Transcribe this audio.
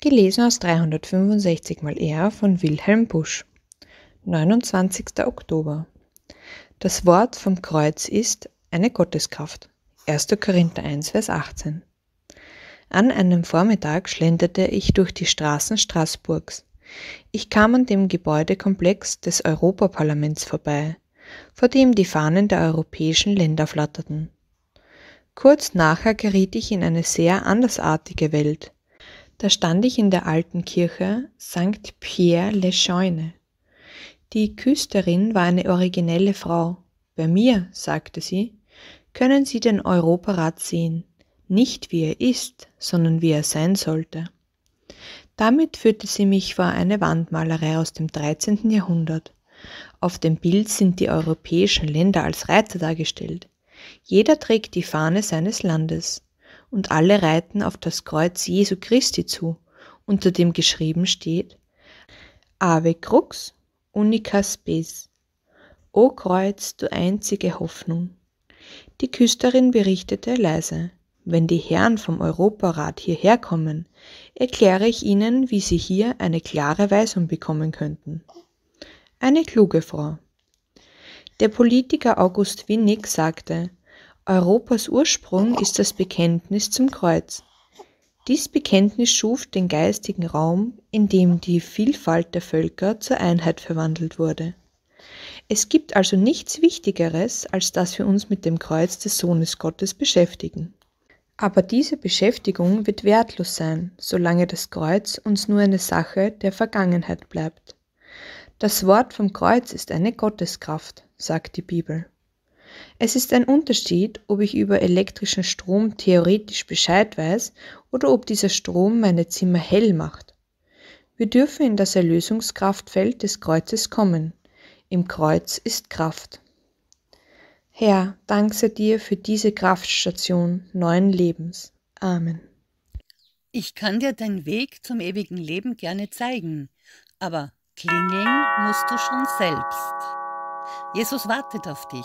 Gelesen aus 365 mal R von Wilhelm Busch. 29. Oktober. Das Wort vom Kreuz ist eine Gotteskraft. 1. Korinther 1, Vers 18. An einem Vormittag schlenderte ich durch die Straßen Straßburgs. Ich kam an dem Gebäudekomplex des Europaparlaments vorbei, vor dem die Fahnen der europäischen Länder flatterten. Kurz nachher geriet ich in eine sehr andersartige Welt. Da stand ich in der alten Kirche St. Pierre Le Scheune. Die Küsterin war eine originelle Frau. Bei mir, sagte sie, können Sie den Europarat sehen, nicht wie er ist, sondern wie er sein sollte. Damit führte sie mich vor eine Wandmalerei aus dem 13. Jahrhundert. Auf dem Bild sind die europäischen Länder als Reiter dargestellt. Jeder trägt die Fahne seines Landes und alle reiten auf das Kreuz Jesu Christi zu, unter dem geschrieben steht, Ave crux unica spes. O Kreuz, du einzige Hoffnung. Die Küsterin berichtete leise, wenn die Herren vom Europarat hierher kommen, erkläre ich ihnen, wie sie hier eine klare Weisung bekommen könnten. Eine kluge Frau. Der Politiker August Winnig sagte, Europas Ursprung ist das Bekenntnis zum Kreuz. Dies Bekenntnis schuf den geistigen Raum, in dem die Vielfalt der Völker zur Einheit verwandelt wurde. Es gibt also nichts Wichtigeres, als dass wir uns mit dem Kreuz des Sohnes Gottes beschäftigen. Aber diese Beschäftigung wird wertlos sein, solange das Kreuz uns nur eine Sache der Vergangenheit bleibt. Das Wort vom Kreuz ist eine Gotteskraft, sagt die Bibel. Es ist ein Unterschied, ob ich über elektrischen Strom theoretisch Bescheid weiß oder ob dieser Strom meine Zimmer hell macht. Wir dürfen in das Erlösungskraftfeld des Kreuzes kommen. Im Kreuz ist Kraft. Herr, dank sei dir für diese Kraftstation neuen Lebens. Amen. Ich kann dir deinen Weg zum ewigen Leben gerne zeigen, aber klingeln musst du schon selbst. Jesus wartet auf dich.